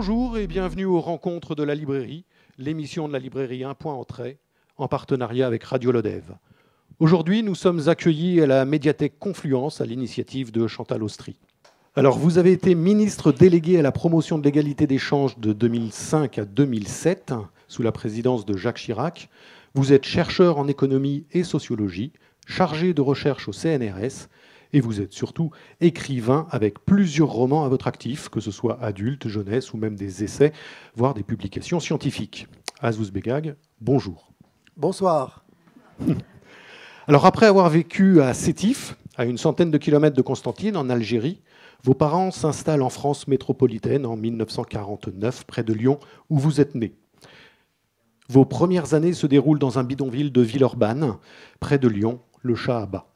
Bonjour et bienvenue aux rencontres de la librairie, l'émission de la librairie Un point en partenariat avec Radio Lodève. Aujourd'hui, nous sommes accueillis à la médiathèque Confluence à l'initiative de Chantal Austry. Alors, vous avez été ministre délégué à la promotion de l'égalité des chances de 2005 à 2007, sous la présidence de Jacques Chirac. Vous êtes chercheur en économie et sociologie, chargé de recherche au CNRS et vous êtes surtout écrivain avec plusieurs romans à votre actif, que ce soit adulte, jeunesse ou même des essais, voire des publications scientifiques. Azouz Begag, bonjour. Bonsoir. Alors après avoir vécu à Sétif, à une centaine de kilomètres de Constantine, en Algérie, vos parents s'installent en France métropolitaine en 1949, près de Lyon, où vous êtes né. Vos premières années se déroulent dans un bidonville de Villeurbanne, près de Lyon, le bas.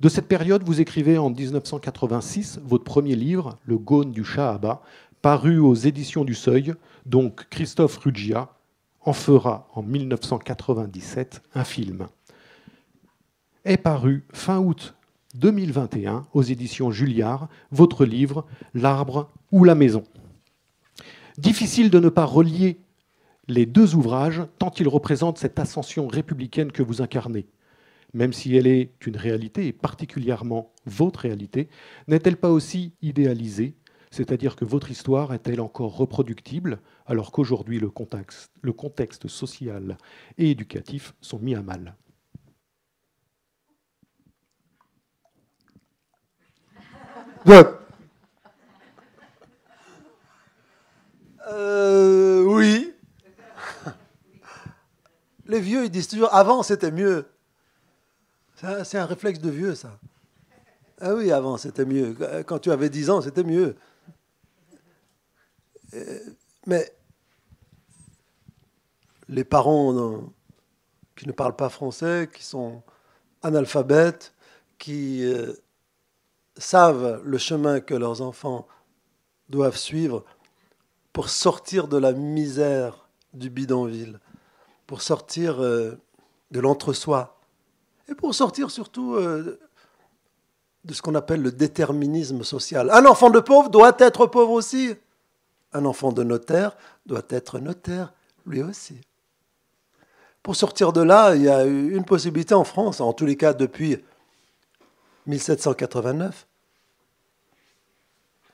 De cette période, vous écrivez en 1986 votre premier livre, Le Gaune du Shahaba, paru aux éditions du Seuil, donc Christophe Ruggia en fera en 1997 un film. Est paru fin août 2021 aux éditions Julliard votre livre L'arbre ou la maison. Difficile de ne pas relier les deux ouvrages tant ils représentent cette ascension républicaine que vous incarnez même si elle est une réalité, et particulièrement votre réalité, n'est-elle pas aussi idéalisée C'est-à-dire que votre histoire est-elle encore reproductible alors qu'aujourd'hui le contexte, social et éducatif sont mis à mal euh, oui. Les vieux, ils disent toujours, avant c'était mieux. Ah, c'est un réflexe de vieux, ça. Ah oui, avant, c'était mieux. Quand tu avais 10 ans, c'était mieux. Euh, mais les parents qui ne parlent pas français, qui sont analphabètes, qui euh, savent le chemin que leurs enfants doivent suivre pour sortir de la misère du bidonville, pour sortir euh, de l'entre-soi, et pour sortir surtout euh, de ce qu'on appelle le déterminisme social. Un enfant de pauvre doit être pauvre aussi. Un enfant de notaire doit être notaire lui aussi. Pour sortir de là, il y a une possibilité en France, en tous les cas depuis 1789,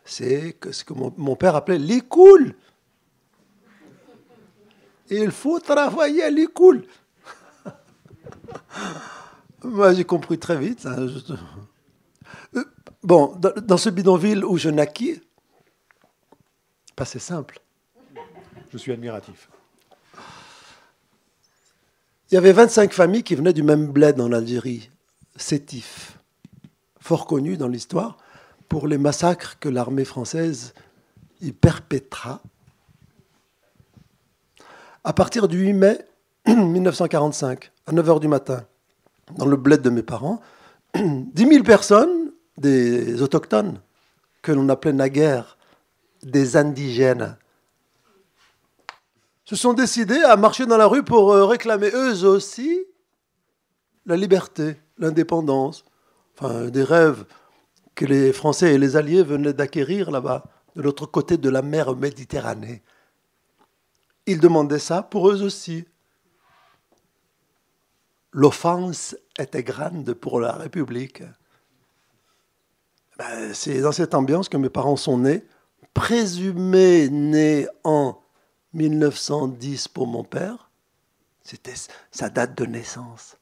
c'est ce que mon père appelait l'écoule. Il faut travailler à l'école. Moi, j'ai compris très vite. Hein, euh, bon, dans ce bidonville où je naquis, pas c'est simple. Je suis admiratif. Il y avait 25 familles qui venaient du même bled en Algérie, Sétif, fort connu dans l'histoire pour les massacres que l'armée française y perpétra. À partir du 8 mai 1945, à 9h du matin, dans le bled de mes parents, 10 000 personnes, des autochtones, que l'on appelait naguère des indigènes, se sont décidés à marcher dans la rue pour euh, réclamer eux aussi la liberté, l'indépendance, enfin des rêves que les Français et les Alliés venaient d'acquérir là-bas, de l'autre côté de la mer Méditerranée. Ils demandaient ça pour eux aussi l'offense était grande pour la République. Ben, c'est dans cette ambiance que mes parents sont nés, présumés nés en 1910 pour mon père. C'était sa date de naissance.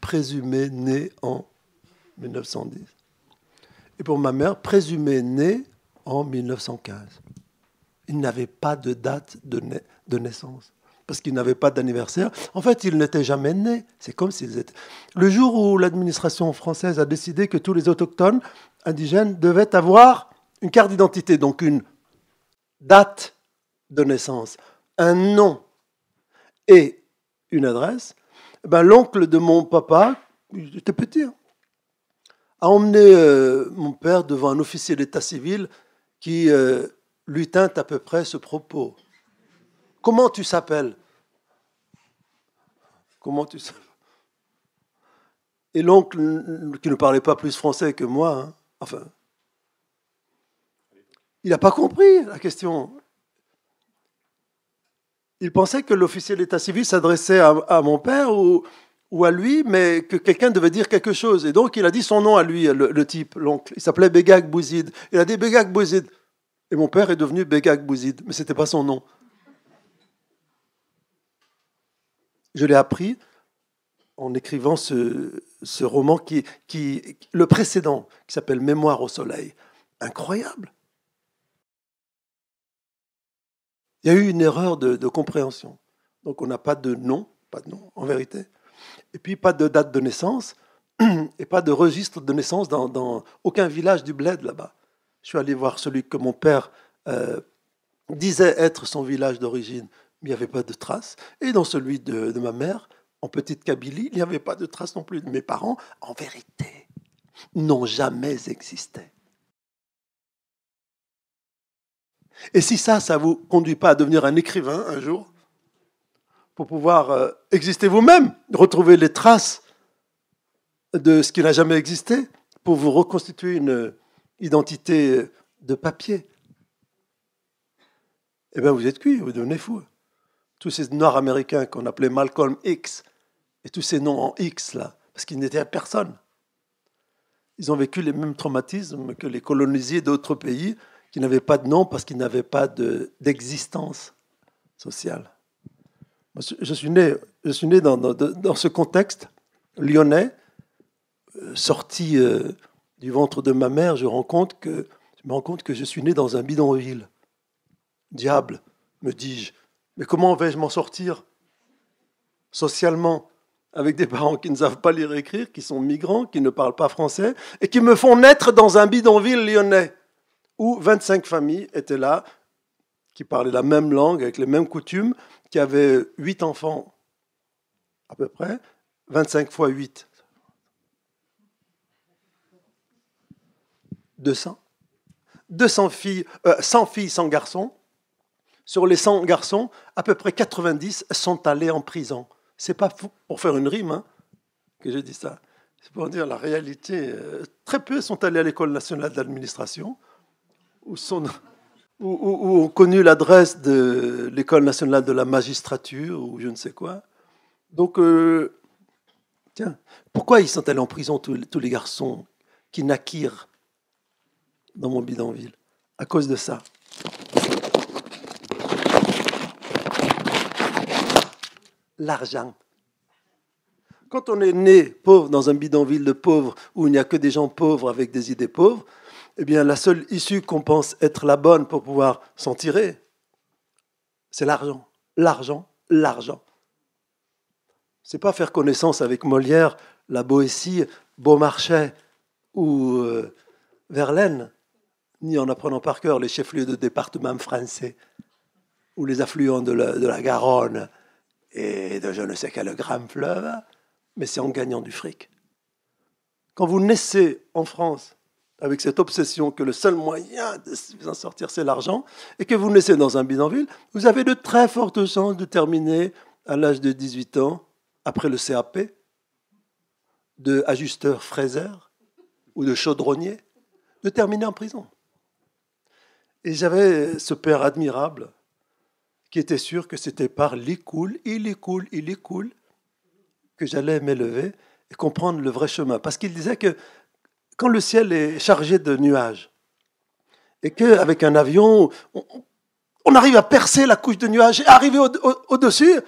Présumé né en 1910. Et pour ma mère, présumé né en 1915. Il n'avait pas de date de naissance parce qu'ils n'avaient pas d'anniversaire. En fait, ils n'étaient jamais nés. C'est comme s'ils étaient. Le jour où l'administration française a décidé que tous les autochtones indigènes devaient avoir une carte d'identité, donc une date de naissance, un nom et une adresse, eh ben, l'oncle de mon papa, était petit, hein, a emmené euh, mon père devant un officier d'état civil qui euh, lui tint à peu près ce propos. Comment tu s'appelles Comment tu sais Et l'oncle, qui ne parlait pas plus français que moi, hein, enfin, il n'a pas compris la question. Il pensait que l'officier d'état civil s'adressait à, mon père ou, à lui, mais que quelqu'un devait dire quelque chose. Et donc, il a dit son nom à lui, le, type, l'oncle. Il s'appelait Begag Bouzid. Il a dit Begag Bouzid. Et mon père est devenu Begag Bouzid, mais ce n'était pas son nom. je l'ai appris en écrivant ce, roman qui, le précédent, qui s'appelle Mémoire au soleil. Incroyable. Il y a eu une erreur de, compréhension. Donc on n'a pas de nom, pas de nom en vérité. Et puis pas de date de naissance et pas de registre de naissance dans, aucun village du bled là-bas. Je suis allé voir celui que mon père euh, disait être son village d'origine il n'y avait pas de traces. Et dans celui de, ma mère, en petite Kabylie, il n'y avait pas de traces non plus de mes parents. En vérité, n'ont jamais existé. Et si ça, ça ne vous conduit pas à devenir un écrivain un jour, pour pouvoir euh, exister vous-même, retrouver les traces de ce qui n'a jamais existé, pour vous reconstituer une identité de papier, eh bien vous êtes cuit, vous devenez fou tous ces Noirs américains qu'on appelait Malcolm X, et tous ces noms en X, là, parce qu'ils n'étaient personne. Ils ont vécu les mêmes traumatismes que les colonisés d'autres pays qui n'avaient pas de nom parce qu'ils n'avaient pas d'existence sociale. Je suis né, je suis né dans, dans, ce contexte lyonnais, euh, sorti euh, du ventre de ma mère, je, rends compte que, je me rends compte que je suis né dans un bidonville. Diable, me dis-je, mais comment vais-je m'en sortir socialement avec des parents qui ne savent pas lire et écrire, qui sont migrants, qui ne parlent pas français et qui me font naître dans un bidonville lyonnais où 25 familles étaient là, qui parlaient la même langue, avec les mêmes coutumes, qui avaient 8 enfants à peu près, 25 fois 8. 200. 200 filles, 100 euh, filles sans garçons, sur les 100 garçons, à peu près 90 sont allés en prison. C'est pas pour faire une rime hein, que je dis ça. C'est pour dire la réalité. Euh, très peu sont allés à l'école nationale d'administration ou ont connu l'adresse de l'école nationale de la magistrature ou je ne sais quoi. Donc euh, tiens, pourquoi ils sont allés en prison tous, tous les garçons qui naquirent dans mon bidonville à cause de ça l'argent. Quand on est né pauvre dans un bidonville de pauvres où il n'y a que des gens pauvres avec des idées pauvres, eh bien la seule issue qu'on pense être la bonne pour pouvoir s'en tirer, c'est l'argent, l'argent, l'argent. C'est pas faire connaissance avec Molière, la Boétie, Beaumarchais ou euh, Verlaine, ni en apprenant par cœur les chefs-lieux de départements français ou les affluents de la Garonne et de je ne sais quel gramme fleuve, mais c'est en gagnant du fric. Quand vous naissez en France avec cette obsession que le seul moyen de vous en sortir, c'est l'argent, et que vous naissez dans un bidonville, vous avez de très fortes chances de terminer à l'âge de 18 ans, après le CAP, de ajusteur fraiseur ou de chaudronnier, de terminer en prison. Et j'avais ce père admirable qui était sûr que c'était par l'écoule, il écoule, il écoule, que j'allais m'élever et comprendre le vrai chemin. Parce qu'il disait que quand le ciel est chargé de nuages, et qu'avec un avion, on, arrive à percer la couche de nuages et arriver au-dessus,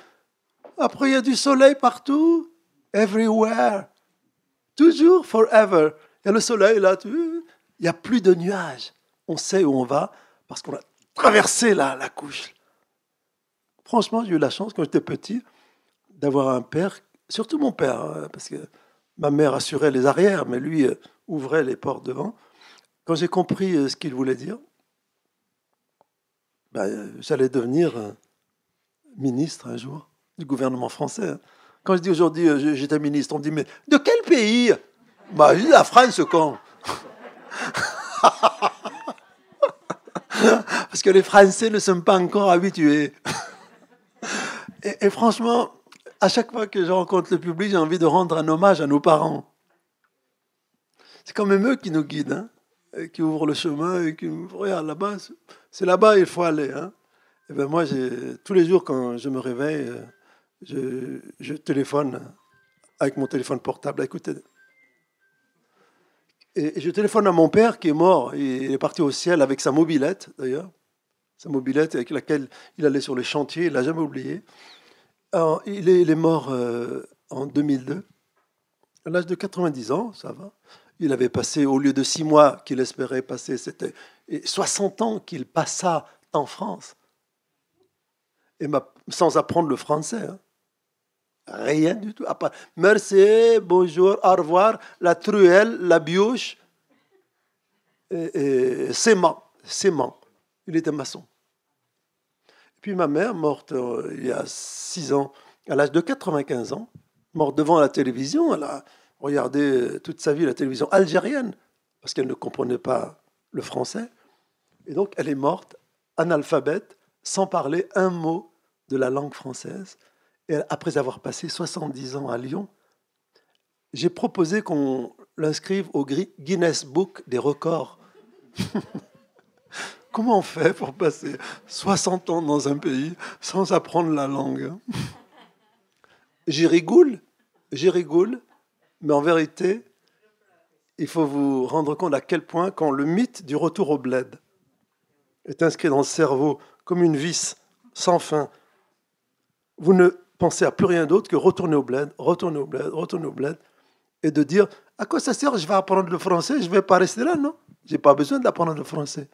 après il y a du soleil partout, everywhere, toujours, forever. Il y a le soleil là, tu... il n'y a plus de nuages. On sait où on va parce qu'on a traversé la, la couche. Franchement, j'ai eu la chance quand j'étais petit d'avoir un père, surtout mon père, hein, parce que ma mère assurait les arrières, mais lui euh, ouvrait les portes devant. Quand j'ai compris euh, ce qu'il voulait dire, ben, euh, j'allais devenir ministre un jour du gouvernement français. Hein. Quand je dis aujourd'hui j'étais ministre, on dit mais de quel pays Bah ben, la France quand Parce que les Français ne sont pas encore habitués. Et, franchement, à chaque fois que je rencontre le public, j'ai envie de rendre un hommage à nos parents. C'est quand même eux qui nous guident, hein, qui ouvrent le chemin et qui disent regarde là-bas, c'est là-bas il faut aller. Et hein. eh ben moi, tous les jours quand je me réveille, euh, je, je téléphone euh, avec mon téléphone portable. Écoutez, et je téléphone à mon père qui est mort. Il est parti au ciel avec sa mobilette, d'ailleurs sa mobilette avec laquelle il allait sur les chantiers, il l'a jamais oublié. il, est, mort euh, en 2002, à l'âge de 90 ans, ça va. Il avait passé, au lieu de six mois qu'il espérait passer, c'était 60 ans qu'il passa en France, et sans apprendre le français. Hein. Rien du tout. À merci, bonjour, au revoir, la truelle, la bioche, c'est mort, c'est mort. Il était maçon. Puis ma mère, morte euh, il y a six ans, à l'âge de 95 ans, morte devant la télévision, elle a regardé euh, toute sa vie la télévision algérienne, parce qu'elle ne comprenait pas le français. Et donc, elle est morte, analphabète, sans parler un mot de la langue française. Et après avoir passé 70 ans à Lyon, j'ai proposé qu'on l'inscrive au Guinness Book des records. Comment on fait pour passer 60 ans dans un pays sans apprendre la langue hein J'y rigole, j'y rigole, mais en vérité, il faut vous rendre compte à quel point quand le mythe du retour au bled est inscrit dans le cerveau comme une vis sans fin, vous ne pensez à plus rien d'autre que retourner au bled, retourner au bled, retourner au bled, et de dire à quoi ça sert, je vais apprendre le français, je ne vais pas rester là, non n'ai pas besoin d'apprendre le français.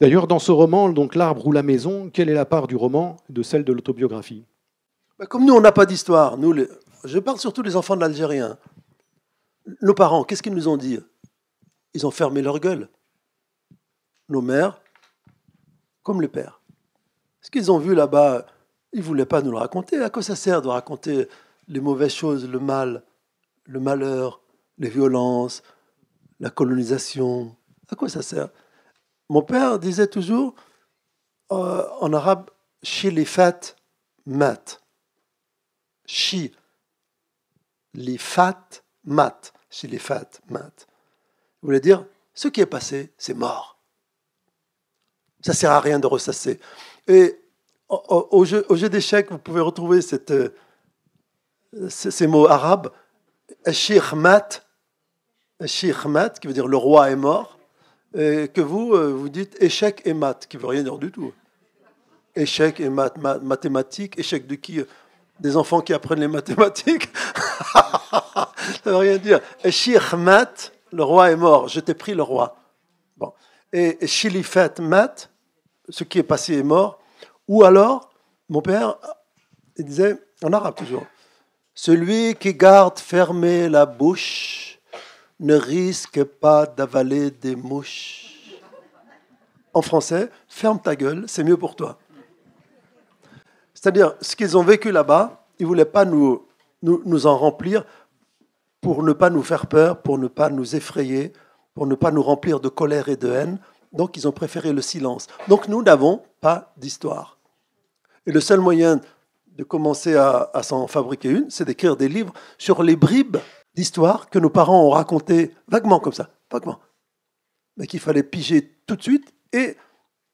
D'ailleurs, dans ce roman, donc L'arbre ou la maison, quelle est la part du roman de celle de l'autobiographie bah, Comme nous, on n'a pas d'histoire. Nous, Je parle surtout des enfants de l'Algérien. Nos parents, qu'est-ce qu'ils nous ont dit Ils ont fermé leur gueule. Nos mères, comme les pères. Ce qu'ils ont vu là-bas, ils ne voulaient pas nous le raconter. À quoi ça sert de raconter les mauvaises choses, le mal, le malheur, les violences, la colonisation À quoi ça sert mon père disait toujours euh, en arabe shilifat mat. Shilifat mat. « mat. Vous voulez dire ce qui est passé, c'est mort. Ça sert à rien de ressasser. Et au, jeu, d'échecs, vous pouvez retrouver euh, ces, mots arabes. Shirmat, qui veut dire le roi est mort que vous, euh, vous dites échec et maths, qui veut rien dire du tout. Échec et maths, mathématiques, échec de qui euh, Des enfants qui apprennent les mathématiques Ça veut rien dire. le roi est mort, je t'ai pris le roi. Bon. Et Shilifet mat, ce qui est passé est mort. Ou alors, mon père, il disait, en arabe toujours, celui qui garde fermé la bouche, ne risque pas d'avaler des mouches. En français, ferme ta gueule, c'est mieux pour toi. C'est-à-dire, ce qu'ils ont vécu là-bas, ils ne voulaient pas nous, en remplir pour ne pas nous faire peur, pour ne pas nous effrayer, pour ne pas nous remplir de colère et de haine. Donc, ils ont préféré le silence. Donc, nous n'avons pas d'histoire. Et le seul moyen de commencer à s'en fabriquer une, c'est d'écrire des livres sur les bribes d'histoires que nos parents ont racontées vaguement comme ça, vaguement, mais qu'il fallait piger tout de suite et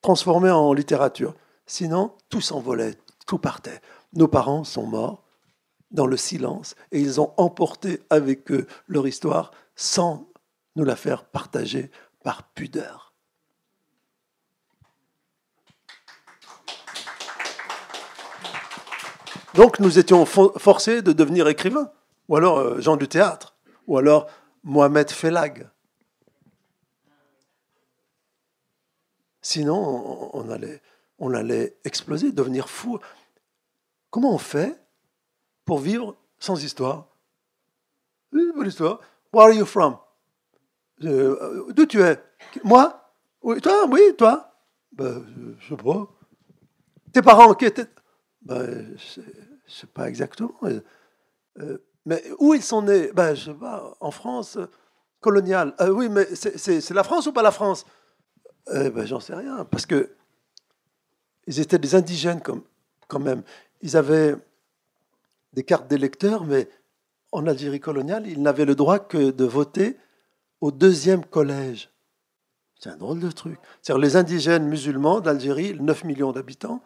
transformer en littérature. Sinon, tout s'envolait, tout partait. Nos parents sont morts dans le silence et ils ont emporté avec eux leur histoire sans nous la faire partager par pudeur. Donc nous étions forcés de devenir écrivains ou alors Jean euh, du théâtre, ou alors Mohamed Felag. Sinon, on allait, on allait exploser, devenir fou. Comment on fait pour vivre sans histoire histoire. Where are you from euh, D'où tu es Moi Oui, toi Oui, toi ben, Je sais pas. Tes parents qui étaient. Ben, sais pas exactement. Euh, mais où ils sont nés ben, Je sais pas, en France, euh, coloniale. Euh, oui, mais c'est la France ou pas la France euh, ben, J'en sais rien, parce que ils étaient des indigènes comme, quand même. Ils avaient des cartes d'électeurs, mais en Algérie coloniale, ils n'avaient le droit que de voter au deuxième collège. C'est un drôle de truc. cest les indigènes musulmans d'Algérie, 9 millions d'habitants,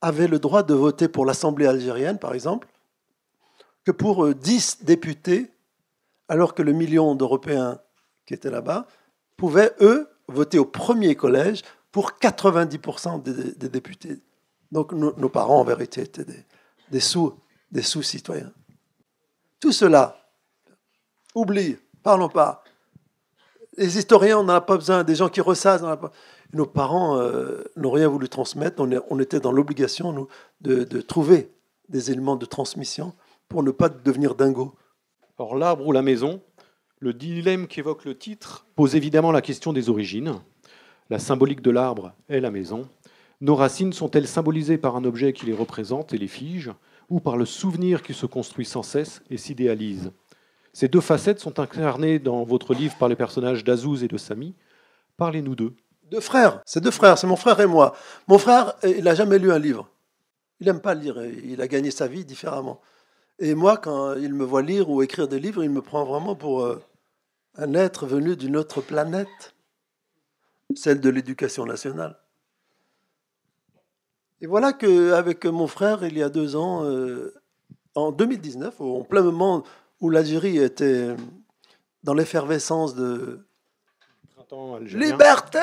avaient le droit de voter pour l'Assemblée algérienne, par exemple, que pour 10 euh, députés, alors que le million d'Européens qui étaient là-bas pouvaient, eux, voter au premier collège pour 90% des, députés. Donc nos, parents, en vérité, étaient des, sous, des sous-citoyens. Tout cela, oublie, parlons pas. Les historiens, on n'en a pas besoin, des gens qui ressassent. Nos parents euh, n'ont rien voulu transmettre, on, on était dans l'obligation, nous, de, de trouver des éléments de transmission pour ne pas devenir dingo Or, l'arbre ou la maison, le dilemme qu'évoque le titre pose évidemment la question des origines. La symbolique de l'arbre est la maison. Nos racines sont-elles symbolisées par un objet qui les représente et les fige, ou par le souvenir qui se construit sans cesse et s'idéalise Ces deux facettes sont incarnées dans votre livre par les personnages d'Azouz et de Samy. Parlez-nous d'eux. Deux frères, c'est deux frères, c'est mon frère et moi. Mon frère, il n'a jamais lu un livre. Il n'aime pas lire, il a gagné sa vie différemment. Et moi, quand il me voit lire ou écrire des livres, il me prend vraiment pour euh, un être venu d'une autre planète, celle de l'éducation nationale. Et voilà qu'avec mon frère, il y a deux ans, euh, en 2019, en plein moment où l'Algérie était dans l'effervescence de liberté,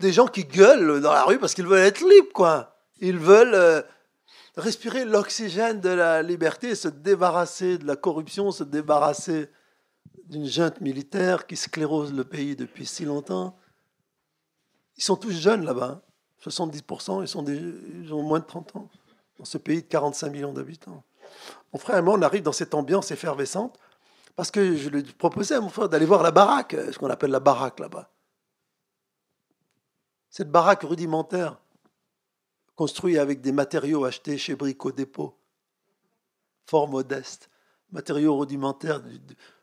des gens qui gueulent dans la rue parce qu'ils veulent être libres, quoi. Ils veulent euh, respirer l'oxygène de la liberté, se débarrasser de la corruption, se débarrasser d'une junte militaire qui sclérose le pays depuis si longtemps. Ils sont tous jeunes là-bas. 70%, hein. ils, sont ont moins de 30 ans, dans ce pays de 45 millions d'habitants. Mon frère et moi, on arrive dans cette ambiance effervescente, parce que je lui proposais à mon frère d'aller voir la baraque, ce qu'on appelle la baraque là-bas. Cette baraque rudimentaire, construit avec des matériaux achetés chez Brico Dépôt, fort modeste. matériaux rudimentaires,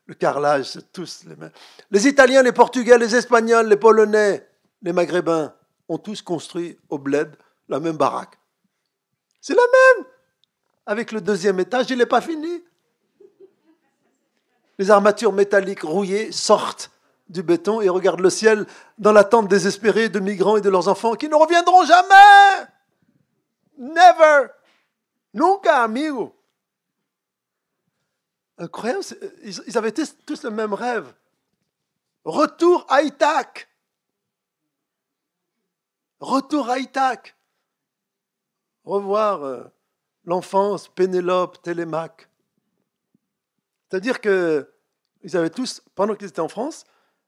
le carrelage, c'est tous les mêmes. Les Italiens, les Portugais, les Espagnols, les Polonais, les Maghrébins ont tous construit au bled la même baraque. C'est la même Avec le deuxième étage, il n'est pas fini. Les armatures métalliques rouillées sortent du béton et regardent le ciel dans l'attente désespérée de migrants et de leurs enfants qui ne reviendront jamais Never. Nunca, amigo. Incroyable, euh, ils avaient tous, tous le même rêve. Retour à Ithac. Retour à Ithac. Revoir euh, l'enfance, Pénélope, Télémaque. C'est-à-dire que ils avaient tous, pendant qu'ils étaient en France,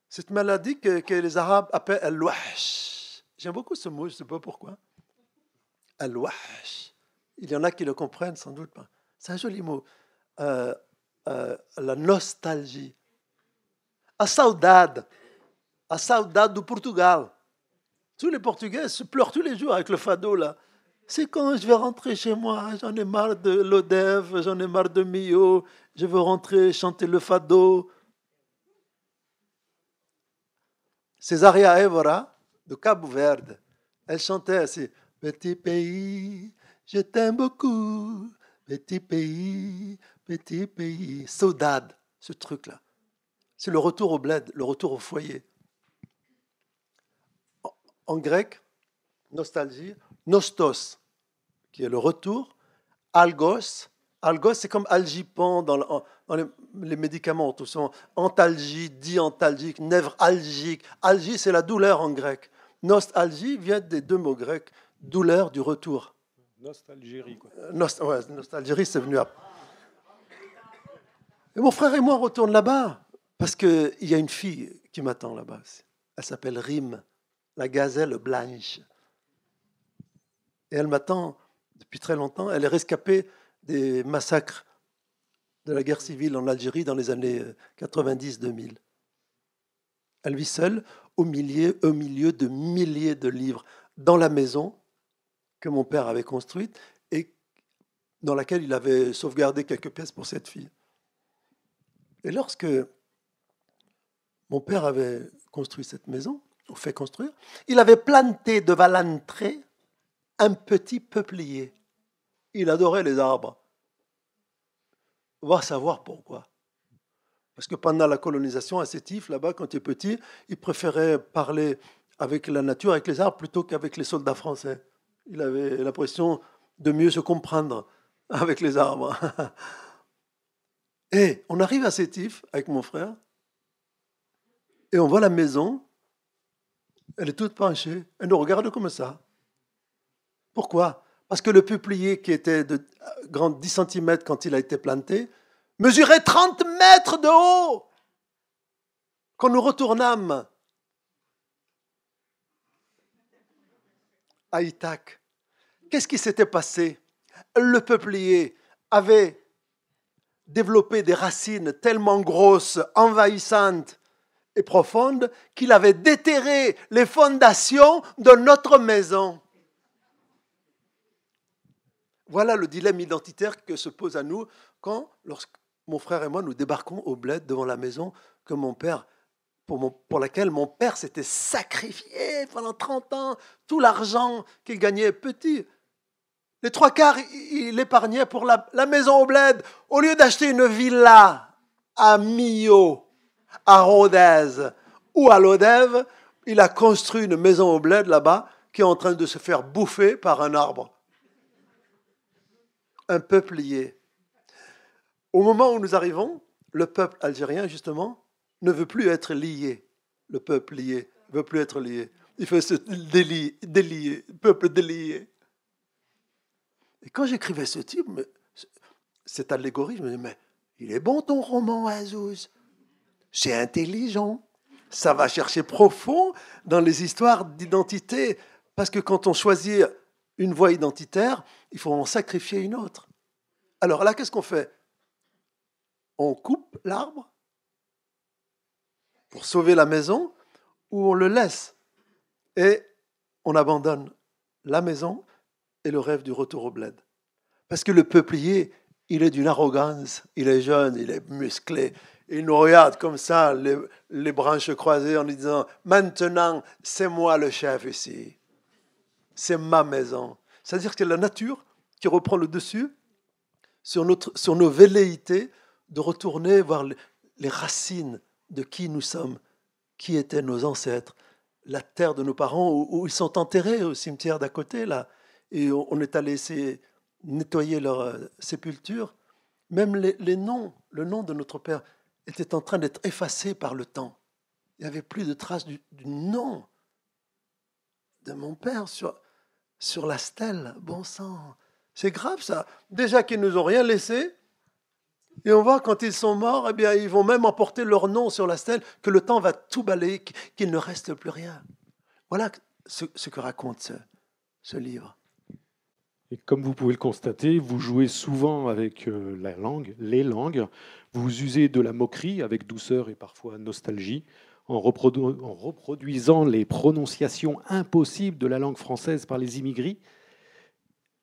cette maladie que, les Arabes appellent al J'aime beaucoup ce mot, je ne sais pas pourquoi. Il y en a qui le comprennent sans doute pas. C'est un joli mot. Euh, euh, la nostalgie. A saudade. A saudade du Portugal. Tous les Portugais se pleurent tous les jours avec le fado là. C'est quand je vais rentrer chez moi, j'en ai marre de l'odev, j'en ai marre de Mio, je veux rentrer chanter le fado. Césaria Evora, de Cabo Verde, elle chantait ainsi. Petit pays, je t'aime beaucoup. Petit pays, petit pays. Saudade, ce truc-là. C'est le retour au bled, le retour au foyer. En grec, nostalgie, nostos, qui est le retour, algos, algos c'est comme algipan dans, les, médicaments, tout sont antalgie, diantalgique, névralgique. Algie, c'est la douleur en grec. Nostalgie vient des deux mots grecs douleur du retour. Nostalgérie, euh, nostalgérie, c'est venu après. Et mon frère et moi, retournent là-bas parce qu'il y a une fille qui m'attend là-bas. Elle s'appelle Rim, la gazelle blanche. Et elle m'attend depuis très longtemps. Elle est rescapée des massacres de la guerre civile en Algérie dans les années 90-2000. Euh, elle vit seule au milieu, au milieu de milliers de livres dans la maison que mon père avait construite et dans laquelle il avait sauvegardé quelques pièces pour cette fille. Et lorsque mon père avait construit cette maison, ou fait construire, il avait planté devant l'entrée un petit peuplier. Il adorait les arbres. On va savoir pourquoi. Parce que pendant la colonisation, à Sétif, là-bas, quand il est petit, il préférait parler avec la nature, avec les arbres, plutôt qu'avec les soldats français. Il avait l'impression de mieux se comprendre avec les arbres. et on arrive à Sétif avec mon frère, et on voit la maison, elle est toute penchée, elle nous regarde comme ça. Pourquoi Parce que le peuplier qui était de 10 cm quand il a été planté, mesurait 30 mètres de haut. Quand nous retournâmes à Qu'est-ce qui s'était passé Le peuplier avait développé des racines tellement grosses, envahissantes et profondes qu'il avait déterré les fondations de notre maison. Voilà le dilemme identitaire que se pose à nous quand, lorsque mon frère et moi, nous débarquons au bled devant la maison que mon père pour, laquelle mon père s'était sacrifié pendant 30 ans, tout l'argent qu'il gagnait petit. Les trois quarts, il épargnait pour la, maison au bled. Au lieu d'acheter une villa à Millau, à Rodez ou à Lodève, il a construit une maison au bled là-bas qui est en train de se faire bouffer par un arbre. Un peuplier. Au moment où nous arrivons, le peuple algérien, justement, ne veut plus être lié. Le peuple lié ne veut plus être lié. Il faut se délier, délier, peuple délié. Et quand j'écrivais ce type, cet allégorie, je me disais, mais il est bon ton roman, Azouz. C'est intelligent. Ça va chercher profond dans les histoires d'identité. Parce que quand on choisit une voie identitaire, il faut en sacrifier une autre. Alors là, qu'est-ce qu'on fait On coupe l'arbre pour sauver la maison ou on le laisse et on abandonne la maison et le rêve du retour au bled. Parce que le peuplier, il est d'une arrogance, il est jeune, il est musclé, il nous regarde comme ça, les, branches croisées, en disant, maintenant, c'est moi le chef ici, c'est ma maison. C'est-à-dire que la nature qui reprend le dessus sur, notre, sur nos velléités de retourner voir les racines de qui nous sommes, qui étaient nos ancêtres, la terre de nos parents, où, ils sont enterrés au cimetière d'à côté, là. Et on, est allé nettoyer leur euh, sépulture. Même les, noms, le nom de notre père était en train d'être effacé par le temps. Il n'y avait plus de traces du, nom de mon père sur, sur la stèle. Bon sang, c'est grave ça. Déjà qu'ils ne nous ont rien laissé, et on voit quand ils sont morts, eh bien, ils vont même emporter leur nom sur la stèle, que le temps va tout balayer, qu'il ne reste plus rien. Voilà ce, que raconte ce, livre. Et comme vous pouvez le constater, vous jouez souvent avec euh, la langue, les langues. Vous usez de la moquerie avec douceur et parfois nostalgie, en, reproduisant les prononciations impossibles de la langue française par les immigrés.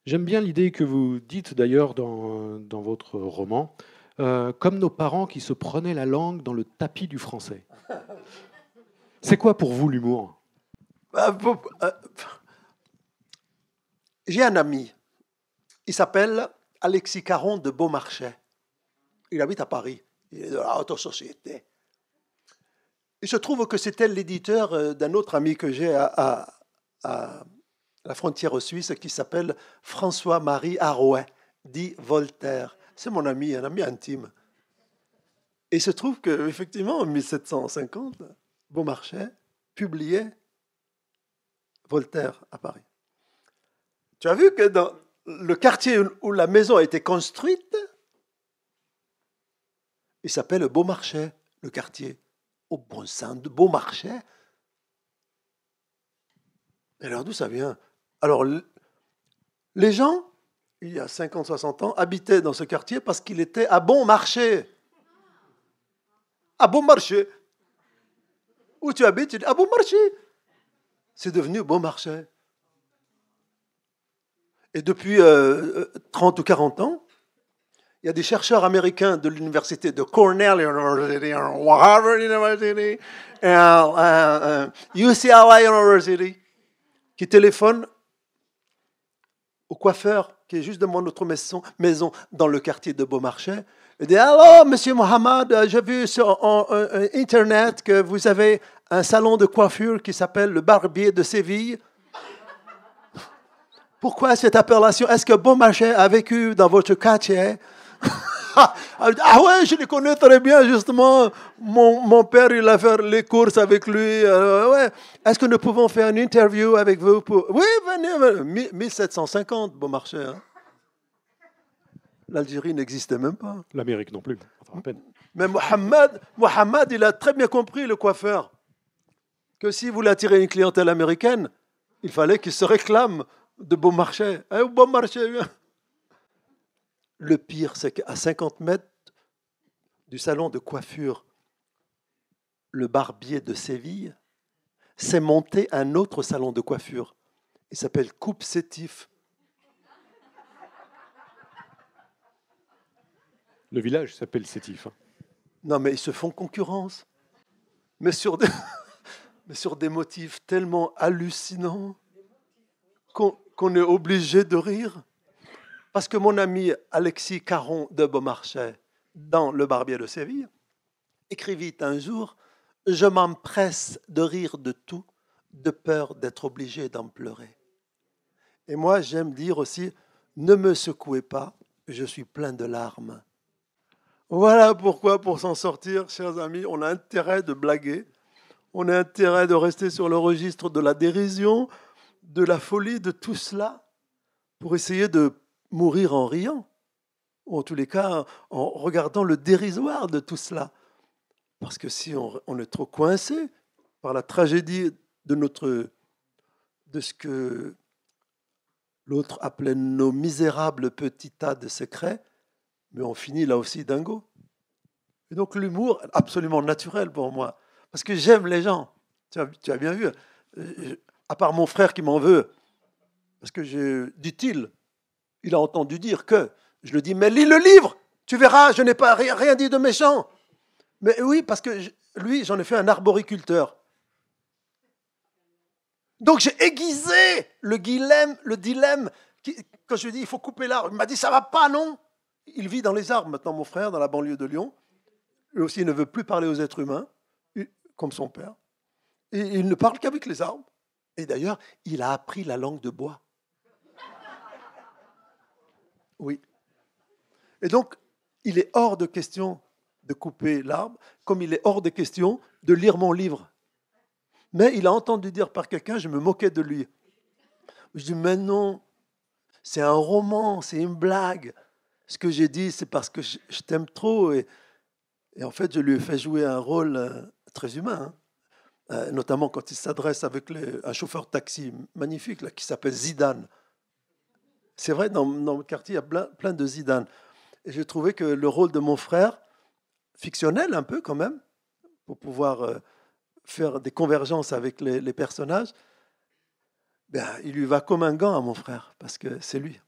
J'aime bien l'idée que vous dites d'ailleurs dans votre roman euh, comme nos parents qui se prenaient la langue dans le tapis du français. C'est quoi pour vous l'humour euh, euh, J'ai un ami. Il s'appelle Alexis Caron de Beaumarchais. Il habite à Paris. Il est de la haute société. Il se trouve que c'était l'éditeur d'un autre ami que j'ai à, à, la frontière suisse qui s'appelle François-Marie Arouet, dit Voltaire c'est mon ami, un ami intime. Et il se trouve que effectivement, en 1750, Beaumarchais publiait Voltaire à Paris. Tu as vu que dans le quartier où la maison a été construite, il s'appelle Beaumarchais, le quartier. Au bon sein de Beaumarchais. Et alors d'où ça vient Alors, les gens il y a 50-60 ans, habitait dans ce quartier parce qu'il était à bon marché. À bon marché. Où tu habites, tu dis à bon marché. C'est devenu bon marché. Et depuis 30 euh, euh, ou 40 ans, il y a des chercheurs américains de l'université de Cornell University, Harvard University, UCLA euh, University, qui téléphonent au coiffeur qui est juste devant notre maison, maison dans le quartier de Beaumarchais. Il dit Allô, oh, monsieur Mohamed, euh, j'ai vu sur Internet que vous avez un salon de coiffure qui s'appelle le Barbier de Séville. Pourquoi cette appellation Est-ce que Beaumarchais a vécu dans votre quartier ah ouais, je le connais très bien, justement. Mon, père, il a fait les courses avec lui. Euh, ouais. Est-ce que nous pouvons faire une interview avec vous pour... Oui, venez, 1750, bon marché. Hein. L'Algérie n'existait même pas. L'Amérique non plus, Mais Mohamed, Mohamed, il a très bien compris, le coiffeur, que si vous voulez attirer une clientèle américaine, il fallait qu'il se réclame de bon marché. Eh, bon marché, le pire, c'est qu'à 50 mètres du salon de coiffure, le barbier de Séville s'est monté un autre salon de coiffure. Il s'appelle Coupe Sétif. Le village s'appelle Sétif. Hein. Non, mais ils se font concurrence. Mais sur des, motifs tellement hallucinants qu'on est obligé de rire. Parce que mon ami Alexis Caron de Beaumarchais, dans Le Barbier de Séville, écrivit un jour Je m'empresse de rire de tout, de peur d'être obligé d'en pleurer. Et moi, j'aime dire aussi Ne me secouez pas, je suis plein de larmes. Voilà pourquoi, pour s'en sortir, chers amis, on a intérêt de blaguer, on a intérêt de rester sur le registre de la dérision, de la folie, de tout cela, pour essayer de mourir en riant, ou en tous les cas en regardant le dérisoire de tout cela. Parce que si on, est trop coincé par la tragédie de, notre, de ce que l'autre appelait nos misérables petits tas de secrets, mais on finit là aussi dingo. Et donc l'humour, absolument naturel pour moi, parce que j'aime les gens. Tu as, bien vu, euh, à part mon frère qui m'en veut, parce que je, dit-il, il a entendu dire que, je lui dis, mais lis le livre, tu verras, je n'ai pas rien, dit de méchant. Mais oui, parce que lui, j'en ai fait un arboriculteur. Donc j'ai aiguisé le dilemme, le dilemme. quand je lui ai dit, il faut couper l'arbre, il m'a dit, ça va pas, non Il vit dans les arbres maintenant, mon frère, dans la banlieue de Lyon. Lui aussi, il ne veut plus parler aux êtres humains, comme son père. Et il ne parle qu'avec les arbres. Et d'ailleurs, il a appris la langue de bois. Oui. Et donc, il est hors de question de couper l'arbre, comme il est hors de question de lire mon livre. Mais il a entendu dire par quelqu'un, je me moquais de lui. Je dis, mais non, c'est un roman, c'est une blague. Ce que j'ai dit, c'est parce que je, t'aime trop. Et, en fait, je lui ai fait jouer un rôle euh, très humain, hein. euh, notamment quand il s'adresse avec un chauffeur taxi magnifique qui s'appelle Zidane. C'est vrai, dans, dans quartier, il y a plein, de Zidane. Et j'ai trouvé que le rôle de mon frère, fictionnel un peu quand même, pour pouvoir euh, faire des convergences avec les, personnages, ben, il lui va comme un gant à mon frère, parce que c'est lui.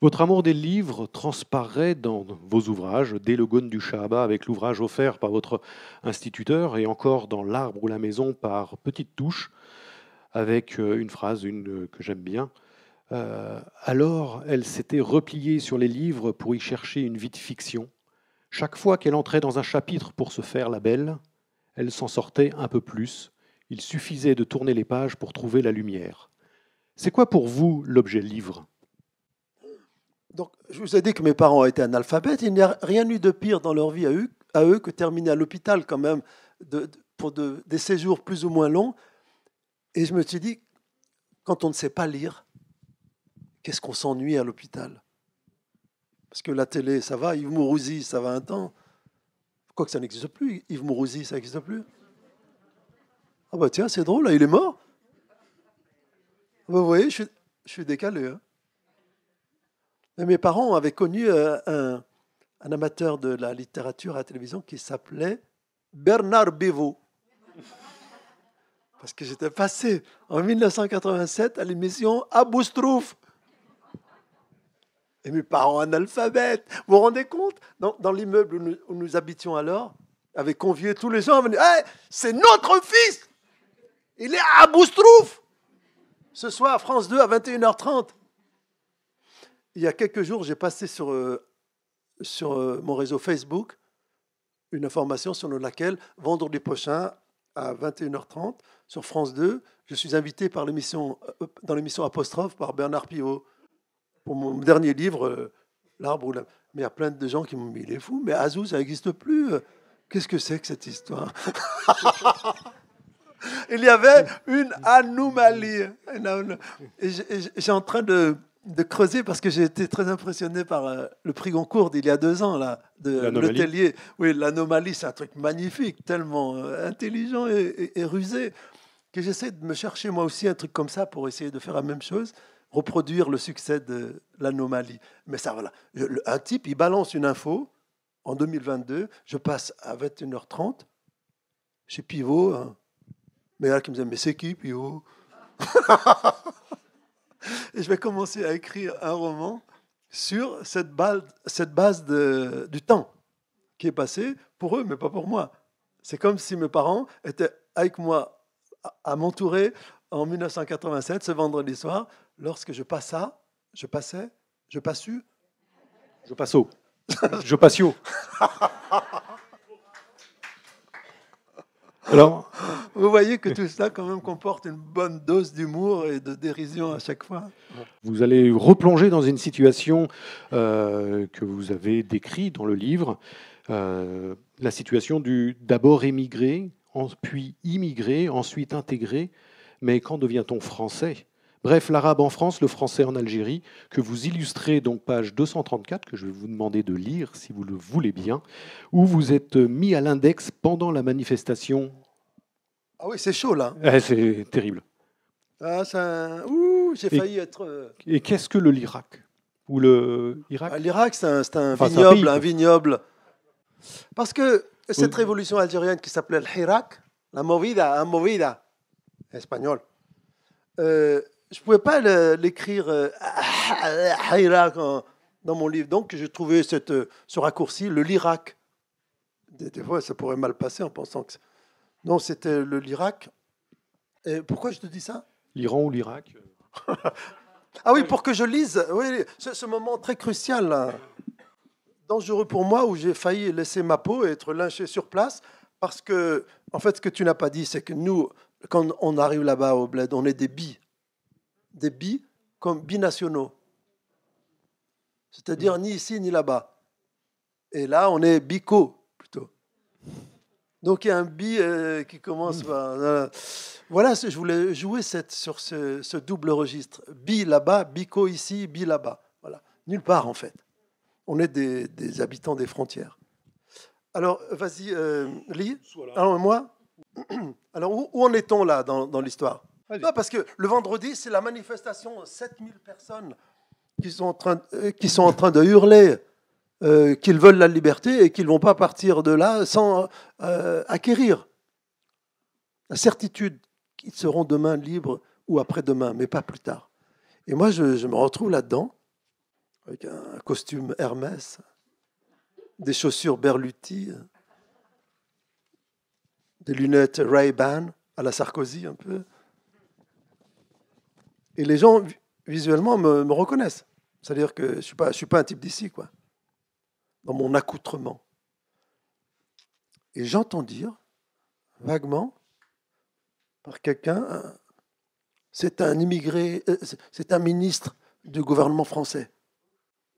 Votre amour des livres transparaît dans vos ouvrages, dès le gone du Shahaba avec l'ouvrage offert par votre instituteur et encore dans L'arbre ou la maison par Petite Touche, avec euh, une phrase une, euh, que j'aime bien euh, alors, elle s'était repliée sur les livres pour y chercher une vie de fiction. Chaque fois qu'elle entrait dans un chapitre pour se faire la belle, elle s'en sortait un peu plus. Il suffisait de tourner les pages pour trouver la lumière. C'est quoi pour vous l'objet livre Donc, je vous ai dit que mes parents étaient analphabètes. Il n'y a rien eu de pire dans leur vie à eux, à eux que terminer à l'hôpital, quand même, pour des séjours plus ou moins longs. Et je me suis dit, quand on ne sait pas lire, Qu'est-ce qu'on s'ennuie à l'hôpital Parce que la télé, ça va, Yves Mourouzi, ça va un temps. que ça n'existe plus, Yves Mourouzi, ça n'existe plus. Ah bah tiens, c'est drôle, il est mort. Ah bah, vous voyez, je suis, décalé. Hein. mes parents avaient connu euh, un, amateur de la littérature à la télévision qui s'appelait Bernard Bévaux. Parce que j'étais passé en 1987 à l'émission Aboustrouf et mes parents analphabètes. Vous vous rendez compte Dans, l'immeuble où nous, habitions alors, avait convié tous les gens à venir. c'est notre fils Il est à Boustrouf Ce soir, France 2 à 21h30. Il y a quelques jours, j'ai passé sur, euh, sur euh, mon réseau Facebook une information sur laquelle vendredi prochain à 21h30 sur France 2, je suis invité par l'émission, euh, dans l'émission Apostrophe par Bernard Pivot pour mon dernier livre, euh, L'arbre ou la. Mais il y a plein de gens qui m'ont mis les fous. mais Azou, ça n'existe plus. Euh. Qu'est-ce que c'est que cette histoire Il y avait une anomalie. j'ai en train de, creuser parce que j'ai été très impressionné par euh, le prix Goncourt d'il y a deux ans, là, de l'hôtelier. Oui, l'anomalie, c'est un truc magnifique, tellement intelligent et, et rusé, que j'essaie de me chercher moi aussi un truc comme ça pour essayer de faire la même chose reproduire le succès de l'anomalie. Mais ça, voilà. Un type, il balance une info en 2022. Je passe à 21h30 chez Pivot. Hein. Mais là, qui me dit Mais c'est qui Pivot Et je vais commencer à écrire un roman sur cette base, cette base de, du temps qui est passé pour eux, mais pas pour moi. C'est comme si mes parents étaient avec moi à m'entourer en 1987, ce vendredi soir, lorsque je passa, je passais, je passus, je passeau, je passio. Alors, vous voyez que tout cela quand même comporte une bonne dose d'humour et de dérision à chaque fois. Vous allez replonger dans une situation euh, que vous avez décrite dans le livre, euh, la situation du d'abord émigré, puis immigré, ensuite intégré. Mais quand devient-on français Bref, l'arabe en France, le français en Algérie, que vous illustrez donc page 234, que je vais vous demander de lire si vous le voulez bien, où vous êtes mis à l'index pendant la manifestation. Ah oui, c'est chaud là. Ah, c'est terrible. Ah, j'ai failli être. Euh, et qu'est-ce que le l'Irak Ou le ah, c'est un, vignoble, un, vignoble. Parce que cette euh, révolution algérienne qui s'appelait l'Irak, la movida, la movida espagnol, euh, je ne pouvais pas l'écrire euh, dans mon livre. Donc, j'ai trouvé cette, euh, ce raccourci, le Lirac. Des, fois, ça pourrait mal passer en pensant que. Non, c'était le Lirac. Et pourquoi je te dis ça L'Iran ou l'Irak Ah oui, pour que je lise. Oui, c'est ce moment très crucial, dangereux pour moi, où j'ai failli laisser ma peau et être lynché sur place. Parce que, en fait, ce que tu n'as pas dit, c'est que nous, quand on arrive là-bas au bled, on est des billes des bi comme binationaux. C'est-à-dire ni ici ni là-bas. Et là, on est bico plutôt. Donc il y a un bi euh, qui commence mm. par. Euh, voilà, je voulais jouer sur ce, double registre. Bi là-bas, bico ici, bi là-bas. Voilà. Nulle part en fait. On est des, habitants des frontières. Alors, vas-y, euh, ah, Alors, moi Alors, où, en est-on là dans l'histoire non, parce que le vendredi, c'est la manifestation. 7000 euh, personnes qui sont en train, euh, qui sont en train de hurler euh, qu'ils veulent la liberté et qu'ils ne vont pas partir de là sans acquérir la certitude qu'ils seront demain libres ou après-demain, mais pas plus tard. Et moi, je, je me retrouve là-dedans, avec un costume Hermès, des chaussures Berluti, des lunettes Ray-Ban, à la Sarkozy un peu. Et les gens, visuellement, me, reconnaissent. C'est-à-dire que je ne suis, pas, je suis pas un type d'ici, quoi. Dans mon accoutrement. Et j'entends dire, vaguement, par quelqu'un, c'est un immigré, euh, c'est un ministre du gouvernement français.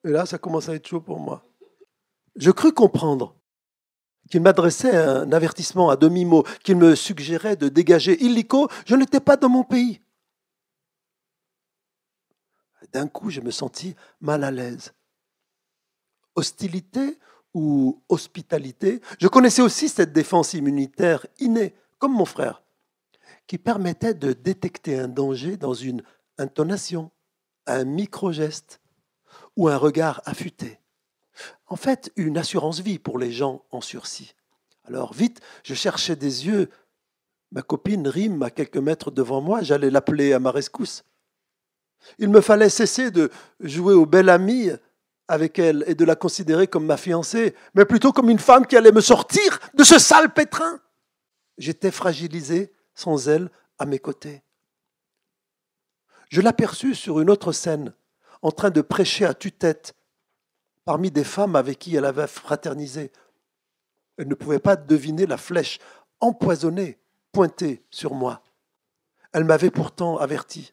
Et là, ça commence à être chaud pour moi. Je crus comprendre qu'il m'adressait un avertissement à demi-mot, qu'il me suggérait de dégager illico, je n'étais pas dans mon pays d'un coup, je me sentis mal à l'aise. Hostilité ou hospitalité, je connaissais aussi cette défense immunitaire innée, comme mon frère, qui permettait de détecter un danger dans une intonation, un micro-geste ou un regard affûté. En fait, une assurance-vie pour les gens en sursis. Alors vite, je cherchais des yeux. Ma copine rime à quelques mètres devant moi, j'allais l'appeler à ma rescousse. Il me fallait cesser de jouer au bel ami avec elle et de la considérer comme ma fiancée, mais plutôt comme une femme qui allait me sortir de ce sale pétrin. J'étais fragilisé sans elle à mes côtés. Je l'aperçus sur une autre scène, en train de prêcher à tue-tête parmi des femmes avec qui elle avait fraternisé. Elle ne pouvait pas deviner la flèche empoisonnée pointée sur moi. Elle m'avait pourtant averti.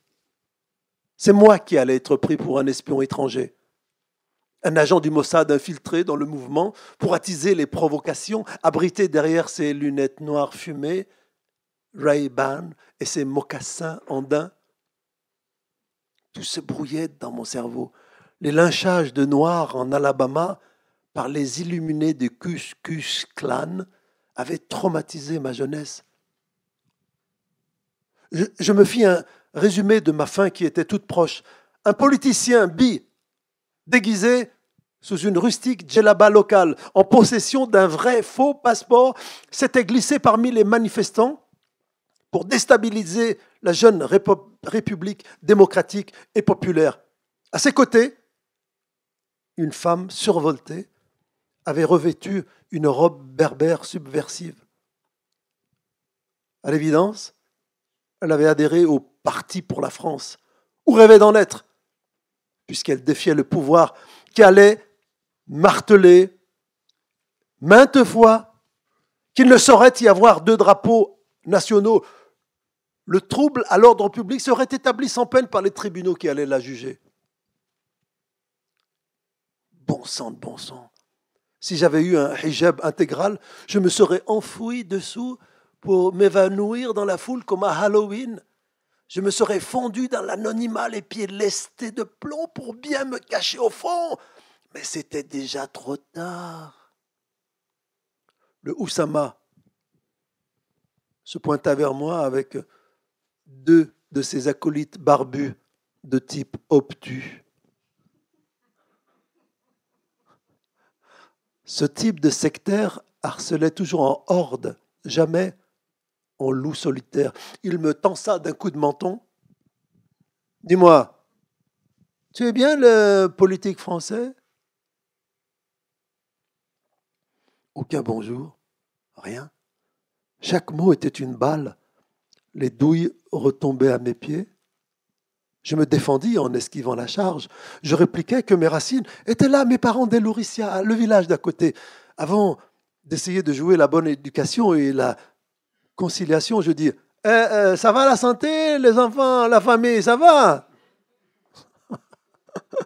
C'est moi qui allais être pris pour un espion étranger, un agent du Mossad infiltré dans le mouvement pour attiser les provocations, abrité derrière ses lunettes noires fumées, Ray-Ban et ses mocassins en andins. Tout se brouillait dans mon cerveau. Les lynchages de noirs en Alabama par les illuminés du Cuscus Clan avaient traumatisé ma jeunesse. je me fis un, résumé de ma fin qui était toute proche. Un politicien bi, déguisé sous une rustique djellaba locale, en possession d'un vrai faux passeport, s'était glissé parmi les manifestants pour déstabiliser la jeune République démocratique et populaire. À ses côtés, une femme survoltée avait revêtu une robe berbère subversive. À l'évidence, elle avait adhéré au Parti pour la France, ou rêvait d'en être, puisqu'elle défiait le pouvoir qui allait marteler maintes fois qu'il ne saurait y avoir deux drapeaux nationaux. Le trouble à l'ordre public serait établi sans peine par les tribunaux qui allaient la juger. Bon sang de bon sang. Si j'avais eu un hijab intégral, je me serais enfoui dessous pour m'évanouir dans la foule comme à Halloween. Je me serais fondu dans l'anonymat, les pieds lestés de plomb pour bien me cacher au fond. Mais c'était déjà trop tard. Le Oussama se pointa vers moi avec deux de ses acolytes barbus de type obtus. Ce type de sectaire harcelait toujours en horde, jamais en loup solitaire. Il me tensa d'un coup de menton. Dis-moi, tu es bien le politique français Aucun bonjour, rien. Chaque mot était une balle. Les douilles retombaient à mes pieds. Je me défendis en esquivant la charge. Je répliquais que mes racines étaient là, mes parents des le village d'à côté. Avant d'essayer de jouer la bonne éducation et la conciliation, je dis eh, eh, Ça va la santé, les enfants, la famille, ça va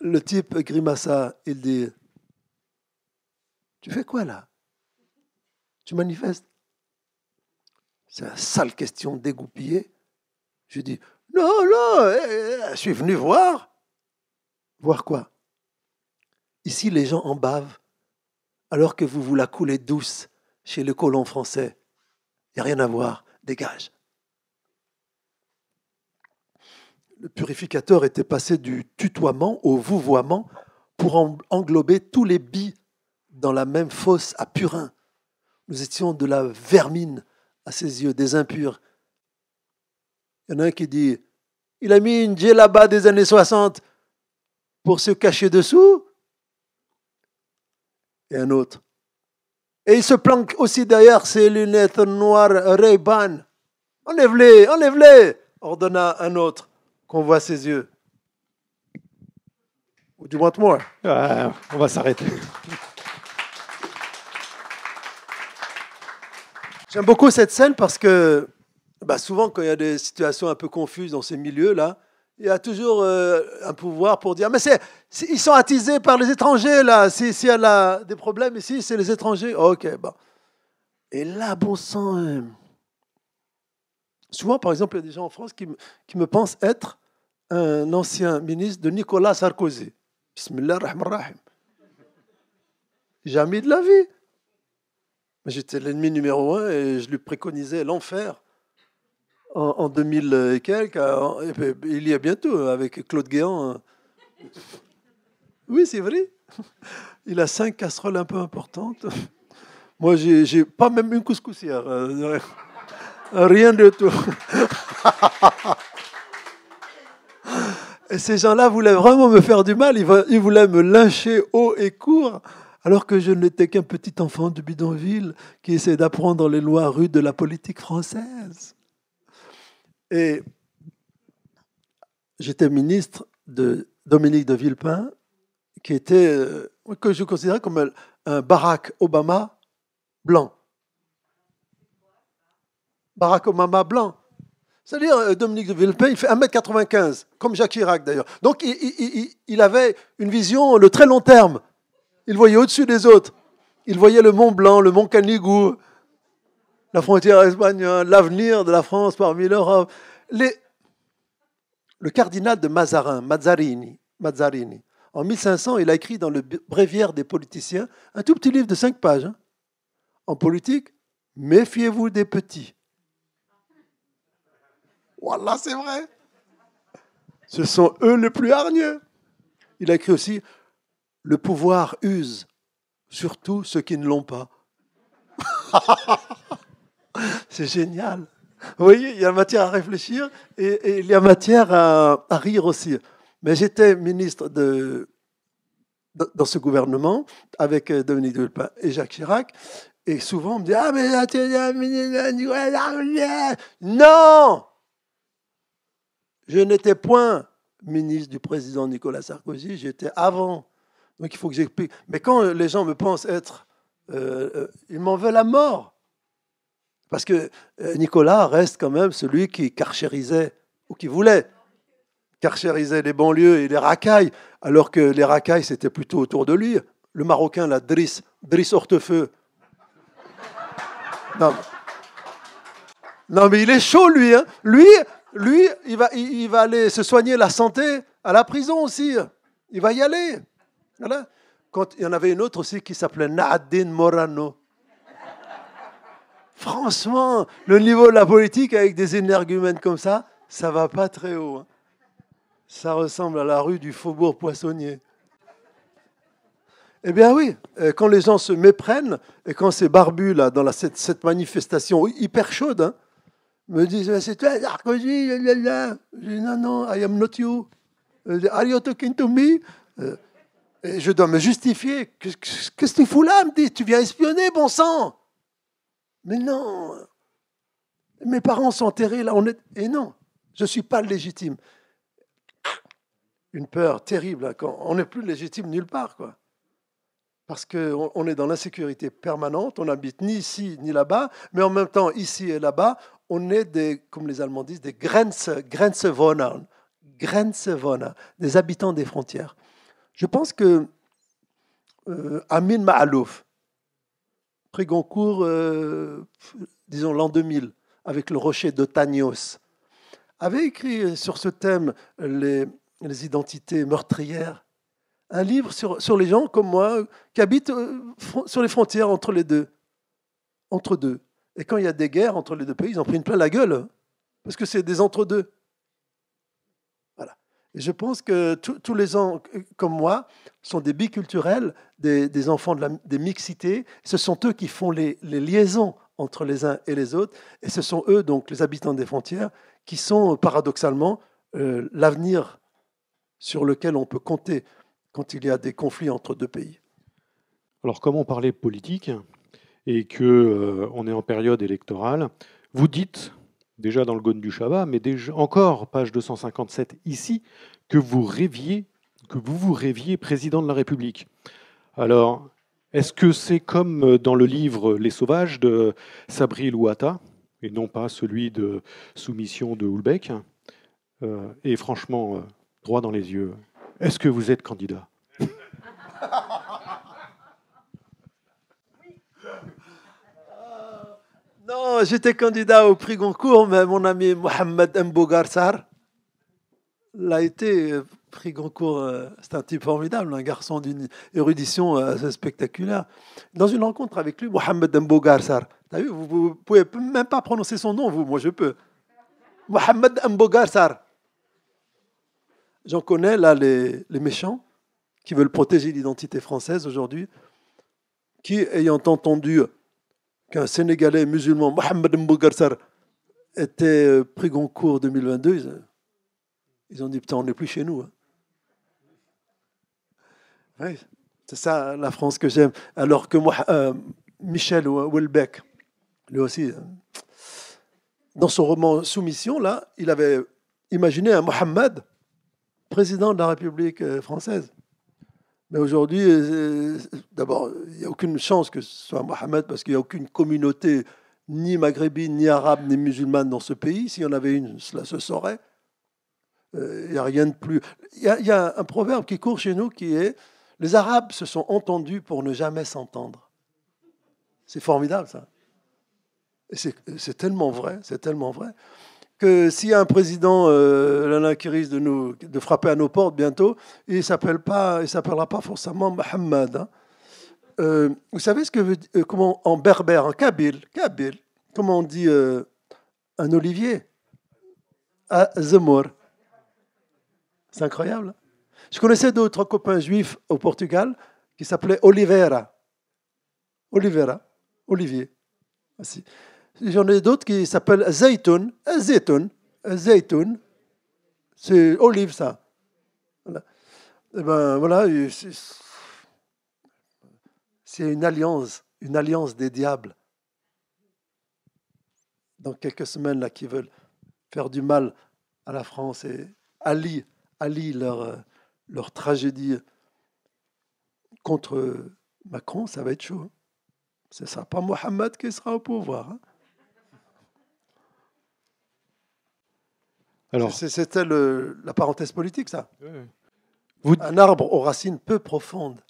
Le type grimaça, il dit Tu fais quoi là Tu manifestes C'est une sale question dégoupillée. Je dis Non, non, eh, je suis venu voir. Voir quoi Ici, les gens en bavent, alors que vous vous la coulez douce chez le colon français. Il n'y a rien à voir, dégage. Le purificateur était passé du tutoiement au vouvoiement pour englober tous les bis dans la même fosse à Purin. Nous étions de la vermine à ses yeux, des impurs. Il y en a un qui dit Il a mis une là bas des années 60 pour se cacher dessous. Et un autre et il se planque aussi derrière ses lunettes noires Ray-Ban. Enlève-les, enlève-les, ordonna un autre, qu'on voit ses yeux. Do you want more? on va s'arrêter. J'aime beaucoup cette scène parce que bah, souvent, quand il y a des situations un peu confuses dans ces milieux-là, il y a toujours euh, un pouvoir pour dire Mais c'est, ils sont attisés par les étrangers, là. S'il si y a des problèmes ici, c'est les étrangers. Ah, ok, bon. Et là, bon sang. Euh, souvent, par exemple, il y a des gens en France qui, me pensent être un ancien ministre de Nicolas Sarkozy. Bismillah rahman Jamais de la vie. J'étais l'ennemi numéro un et je lui préconisais l'enfer en, en, 2000 et quelques, il y a bientôt, avec Claude Guéant. Hein. Oui, c'est vrai. Il a cinq casseroles un peu importantes. Moi, j'ai pas même une couscoussière. Euh, rien de tout. Et ces gens-là voulaient vraiment me faire du mal. Ils voulaient me lyncher haut et court, alors que je n'étais qu'un petit enfant de bidonville qui essaie d'apprendre les lois rudes de la politique française. Et j'étais ministre de Dominique de Villepin qui était, euh, que je considérais comme un Barack Obama blanc. Barack Obama blanc. C'est-à-dire, euh, Dominique de Villepin, il fait 1m95, comme Jacques Chirac d'ailleurs. Donc, il, avait une vision, le très long terme. Il voyait au-dessus des autres. Il voyait le Mont Blanc, le Mont Canigou, la frontière espagnole, l'avenir de la France parmi l'Europe. Les... Le cardinal de Mazarin, Mazzarini, Mazzarini en 1500, il a écrit dans le Bréviaire des politiciens un tout petit livre de cinq pages. Hein. En politique, méfiez-vous des petits. Voilà, c'est vrai. Ce sont eux les plus hargneux. Il a écrit aussi Le pouvoir use, surtout ceux qui ne l'ont pas. c'est génial. Vous voyez, il y a matière à réfléchir et, il y a matière à rire aussi. Mais j'étais ministre de, dans ce gouvernement avec euh, Dominique de et Jacques Chirac. Et souvent, on me dit Ah, mais là, tu es ministre Non Je n'étais point ministre du président Nicolas Sarkozy, j'étais avant. Donc il faut que j'explique. Mais quand les gens me pensent être. Euh, euh, ils m'en veulent la mort. Parce que Nicolas reste quand même celui qui carchérisait, ou qui voulait carcérisait les banlieues et les racailles, alors que les racailles, c'était plutôt autour de lui. Le Marocain, la Driss, Driss Hortefeux. Non. non, mais il est chaud, lui. Hein. Lui, lui il, va, il, va aller se soigner la santé à la prison aussi. Il va y aller. Voilà. Quand, il y en avait une autre aussi qui s'appelait Nadine Morano. Franchement, le niveau de la politique avec des énergumènes comme ça, ça va pas très haut. Hein ça ressemble à la rue du Faubourg Poissonnier. Eh bien oui, quand les gens se méprennent, et quand ces barbus, là, dans cette, manifestation hyper chaude, hein, me disent C'est toi, Sarkozy, Je dis Non, non, I am not you. Are you talking to me euh, et Je dois me justifier. Qu'est-ce que tu fous là me dit Tu viens espionner, bon sang Mais non Mes parents sont enterrés, là, on est. Et non, je ne suis pas légitime une peur terrible. Hein, quand on n'est plus légitime nulle part, quoi. Parce qu'on est dans l'insécurité permanente, on n'habite ni ici ni là-bas, mais en même temps, ici et là-bas, on est des, comme les Allemands disent, des Grenze, des habitants des frontières. Je pense que euh, Amin Maalouf, pris Goncourt, euh, disons l'an 2000, avec le rocher de Tanios, avait écrit sur ce thème les, les identités meurtrières. Un livre sur, les gens comme moi qui habitent euh, sur les frontières entre les deux. Entre deux. Et quand il y a des guerres entre les deux pays, ils en prennent plein la gueule. Hein, parce que c'est des entre-deux. Voilà. Et je pense que tous les gens euh, comme moi sont des biculturels, des, enfants de la, des mixités. Ce sont eux qui font les, liaisons entre les uns et les autres. Et ce sont eux, donc les habitants des frontières, qui sont paradoxalement euh, l'avenir sur lequel on peut compter quand il y a des conflits entre deux pays. Alors, comme on parlait politique et que euh, on est en période électorale, vous dites déjà dans le Gone du Shabbat, mais encore page 257 ici, que vous rêviez, que vous vous rêviez président de la République. Alors, est-ce que c'est comme dans le livre Les Sauvages de Sabri Louata, et non pas celui de Soumission de Houlbec euh, Et franchement, euh, droit dans les yeux. Est-ce que vous êtes candidat Non, j'étais candidat au prix Goncourt, mais mon ami Mohamed Mbogarsar l'a été. Prix Goncourt, euh, c'est un type formidable, un garçon d'une érudition euh, assez spectaculaire. Dans une rencontre avec lui, Mohamed Mbogarsar, vous ne pouvez même pas prononcer son nom, vous, moi je peux. Mohamed Mbogarsar. J'en connais là les, méchants qui veulent protéger l'identité française aujourd'hui, qui, ayant entendu qu'un Sénégalais musulman, Mohamed Mbougarsar, était euh, pris Goncourt 2022, euh, ils, ont dit Putain, on n'est plus chez nous. Hein. c'est ça la France que j'aime. Alors que euh, Michel Houellebecq, lui aussi, dans son roman Soumission, là, il avait imaginé un Mohamed président de la République euh, française. Mais aujourd'hui, euh, d'abord, il n'y a aucune chance que ce soit Mohamed parce qu'il n'y a aucune communauté ni maghrébine, ni arabe, ni musulmane dans ce pays. S'il y en avait une, cela se saurait. Euh, il n'y a rien de plus. Il y, a, un proverbe qui court chez nous qui est Les Arabes se sont entendus pour ne jamais s'entendre. C'est formidable, ça. Et C'est tellement vrai, c'est tellement vrai que s'il y a un président, euh, qui risque de, nous, frapper à nos portes bientôt, il ne s'appellera pas forcément Mohammed. Hein. Euh, vous savez ce que veut, euh, comment en berbère, en kabyle, kabyle comment on dit un olivier À ah, Zemmour. C'est incroyable. Hein. Je connaissais d'autres copains juifs au Portugal qui s'appelaient Oliveira. Oliveira, Olivier. Merci. J'en ai d'autres qui s'appellent Zaytoun. Zaytoun. Zaytoun. C'est olive, ça. Eh ben, voilà c'est une alliance, une alliance des diables. Dans quelques semaines, là, qui veulent faire du mal à la France et allient, leur, leur tragédie contre Macron, ça va être chaud. Hein. Ce ne sera pas Mohamed qui sera au pouvoir. Hein. c'était la parenthèse politique, ça. Un arbre aux racines peu profondes.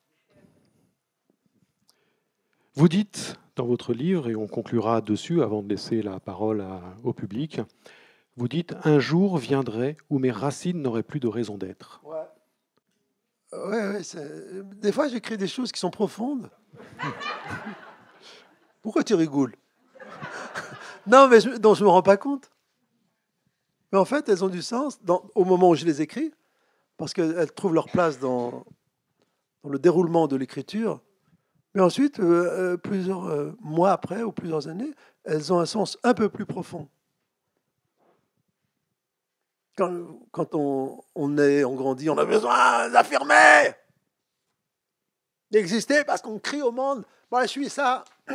Vous dites dans votre livre, et on conclura dessus avant de laisser la parole au public, vous dites un jour viendrait où mes racines n'auraient plus de raison d'être. Ouais. Ouais, des fois, j'écris des choses qui sont profondes. Pourquoi tu rigoles Non, mais je, dont je me rends pas compte. Mais en fait, elles ont du sens au moment où je les écris, parce qu'elles trouvent leur place dans, le déroulement de l'écriture. Mais ensuite, euh, euh, plusieurs euh, mois après ou plusieurs années, elles ont un sens un peu plus profond. Quand, on, on, est, on grandit, on a besoin d'affirmer, d'exister parce qu'on crie au monde Moi, je suis ça,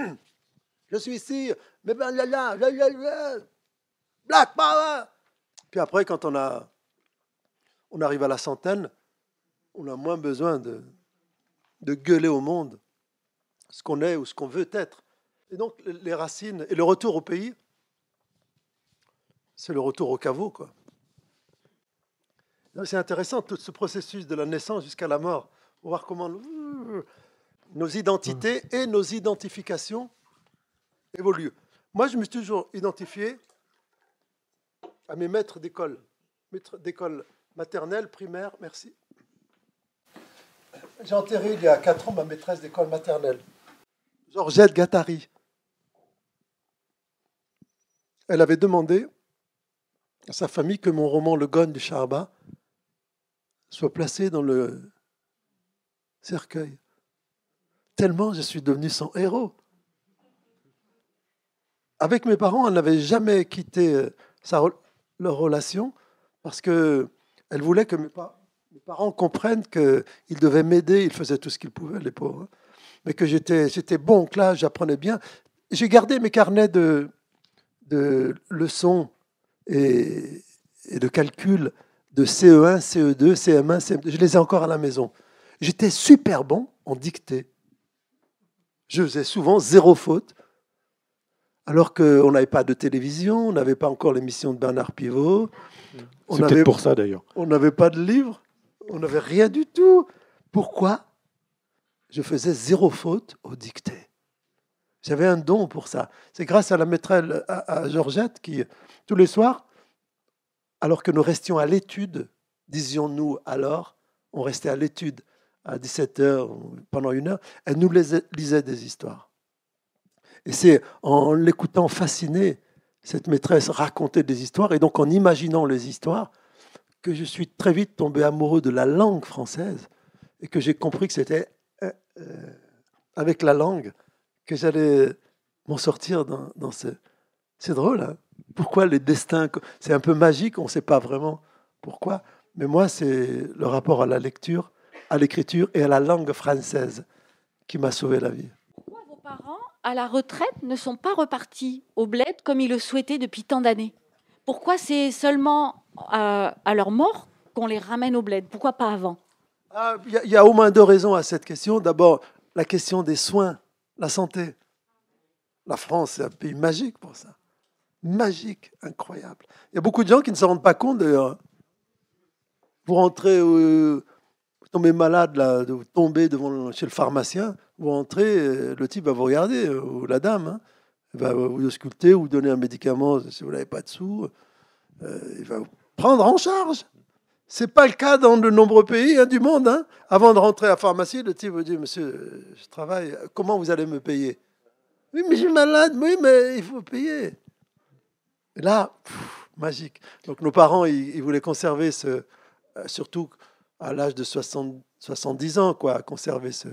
je suis ici, mais ben là, black power puis après, quand on, a, on arrive à la centaine, on a moins besoin de, de gueuler au monde ce qu'on est ou ce qu'on veut être. Et donc, les racines et le retour au pays, c'est le retour au caveau, quoi. C'est intéressant tout ce processus de la naissance jusqu'à la mort, pour voir comment nos identités mmh. et nos identifications évoluent. Moi, je me suis toujours identifié à mes maîtres d'école, maîtres d'école maternelle, primaire, merci. J'ai enterré il y a quatre ans ma maîtresse d'école maternelle, Georgette Gattari. Elle avait demandé à sa famille que mon roman Le Gonne du Charba soit placé dans le cercueil. Tellement je suis devenu son héros. Avec mes parents, elle n'avait jamais quitté euh, sa leur relation parce qu'elle voulait que mes, parents comprennent qu'ils devaient m'aider. Ils faisaient tout ce qu'ils pouvaient, les pauvres. Hein. Mais que j'étais bon que classe, j'apprenais bien. J'ai gardé mes carnets de, de leçons et, et de calculs de CE1, CE2, CM1, CM2. Je les ai encore à la maison. J'étais super bon en dictée. Je faisais souvent zéro faute alors qu'on n'avait pas de télévision, on n'avait pas encore l'émission de Bernard Pivot. On pour ça d'ailleurs. On n'avait pas de livre, on n'avait rien du tout. Pourquoi Je faisais zéro faute au dictée. J'avais un don pour ça. C'est grâce à la maîtresse, à, Georgette, qui, tous les soirs, alors que nous restions à l'étude, disions-nous alors, on restait à l'étude à 17h pendant une heure, elle nous lisait des histoires. Et c'est en l'écoutant fasciné, cette maîtresse raconter des histoires, et donc en imaginant les histoires, que je suis très vite tombé amoureux de la langue française, et que j'ai compris que c'était euh, euh, avec la langue que j'allais m'en sortir dans, dans ce... C'est drôle, hein pourquoi les destins... C'est un peu magique, on ne sait pas vraiment pourquoi, mais moi, c'est le rapport à la lecture, à l'écriture et à la langue française qui m'a sauvé la vie parents à la retraite ne sont pas repartis au bled comme ils le souhaitaient depuis tant d'années Pourquoi c'est seulement euh, à, leur mort qu'on les ramène au bled Pourquoi pas avant ah, Il y, a au moins deux raisons à cette question. D'abord, la question des soins, la santé. La France, est un pays magique pour ça. Magique, incroyable. Il y a beaucoup de gens qui ne se rendent pas compte d'ailleurs. Vous rentrez, euh, vous tombez malade, de vous devant, chez le pharmacien, vous entrez, euh, le type va vous regarder, euh, ou la dame, hein. va vous ausculter, ou donner un médicament si vous n'avez pas de sous, euh, il va vous prendre en charge. Ce n'est pas le cas dans de nombreux pays hein, du monde. Hein. Avant de rentrer à la pharmacie, le type vous dit Monsieur, je travaille, comment vous allez me payer Oui, mais je suis malade, oui, mais il faut payer. Et là, magique. Donc nos parents, ils, voulaient conserver ce, surtout à l'âge de 60, 70 ans, quoi, conserver ce,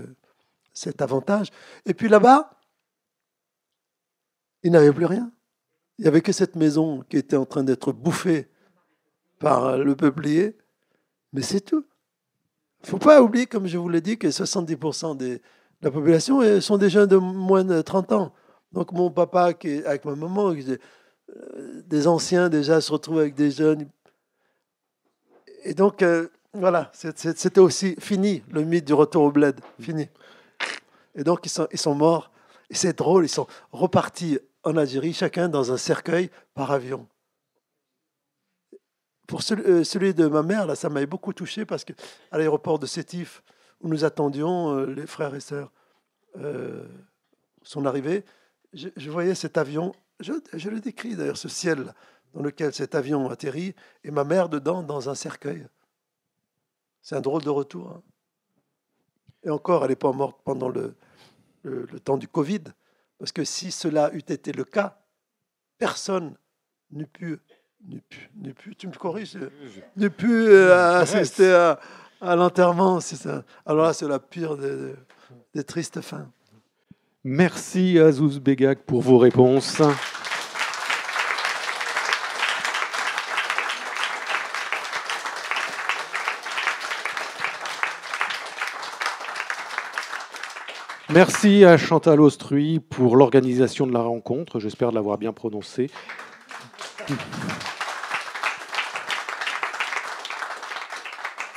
cet avantage. Et puis là-bas, il avait plus rien. Il n'y avait que cette maison qui était en train d'être bouffée par le peuplier, mais c'est tout. Il ne faut pas oublier, comme je vous l'ai dit, que 70% de la population sont des jeunes de moins de 30 ans. Donc mon papa, avec ma maman, euh, des anciens déjà se retrouvent avec des jeunes. Et donc, euh, voilà, c'était aussi fini le mythe du retour au bled, fini. Et donc, ils sont, ils sont morts. Et c'est drôle, ils sont repartis en Algérie, chacun dans un cercueil par avion. Pour euh, celui de ma mère, là, ça m'avait beaucoup touché parce qu'à l'aéroport de Sétif, où nous attendions euh, les frères et sœurs, euh, son arrivée, je, voyais cet avion, je, je le décris d'ailleurs, ce ciel dans lequel cet avion atterrit, et ma mère dedans dans un cercueil. C'est un drôle de retour. Hein. Et encore, elle n'est pas morte pendant le, temps du Covid, parce que si cela eût été le cas, personne n'eût pu, pu, tu me corriges, euh, n'eût pu euh, assister à, l'enterrement. Alors là, c'est la pire des, tristes fins. Merci Azouz Begag pour vos réponses. Merci à Chantal Ostruy pour l'organisation de la rencontre. J'espère l'avoir bien prononcé.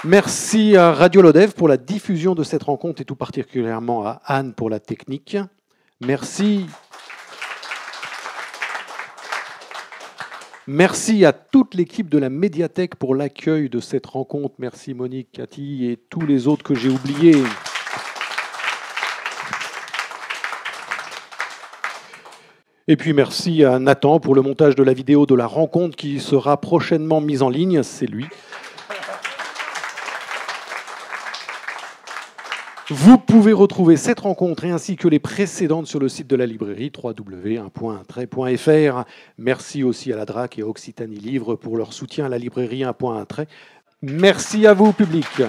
Merci à Radio Lodev pour la diffusion de cette rencontre et tout particulièrement à Anne pour la technique. Merci. Merci à toute l'équipe de la médiathèque pour l'accueil de cette rencontre. Merci Monique, Cathy et tous les autres que j'ai oubliés. Et puis merci à Nathan pour le montage de la vidéo de la rencontre qui sera prochainement mise en ligne. C'est lui. Vous pouvez retrouver cette rencontre ainsi que les précédentes sur le site de la librairie www.1.trait.fr. Merci aussi à la DRAC et Occitanie Livre pour leur soutien à la librairie 1.1 Merci à vous, public.